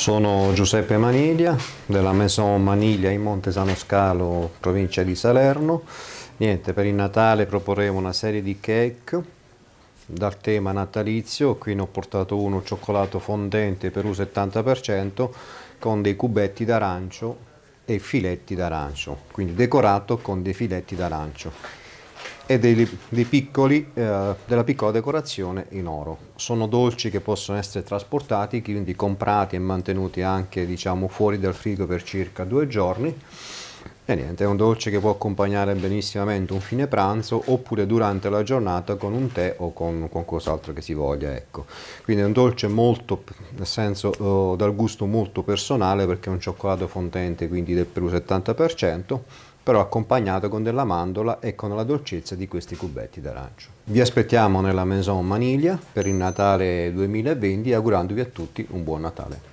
Sono Giuseppe Maniglia della Maison Maniglia in Monte San Scalo, provincia di Salerno. Niente, per il Natale proporremo una serie di cake dal tema natalizio, qui ne ho portato uno cioccolato fondente per un 70% con dei cubetti d'arancio e filetti d'arancio, quindi decorato con dei filetti d'arancio e dei, dei piccoli, eh, della piccola decorazione in oro. Sono dolci che possono essere trasportati, quindi comprati e mantenuti anche diciamo, fuori dal frigo per circa due giorni e niente, è un dolce che può accompagnare benissimamente un fine pranzo oppure durante la giornata con un tè o con qualcos'altro che si voglia, ecco. Quindi è un dolce molto, nel senso, oh, dal gusto molto personale perché è un cioccolato fondente, quindi del Perù 70%, però accompagnato con della mandorla e con la dolcezza di questi cubetti d'arancio. Vi aspettiamo nella Maison Maniglia per il Natale 2020 augurandovi a tutti un buon Natale.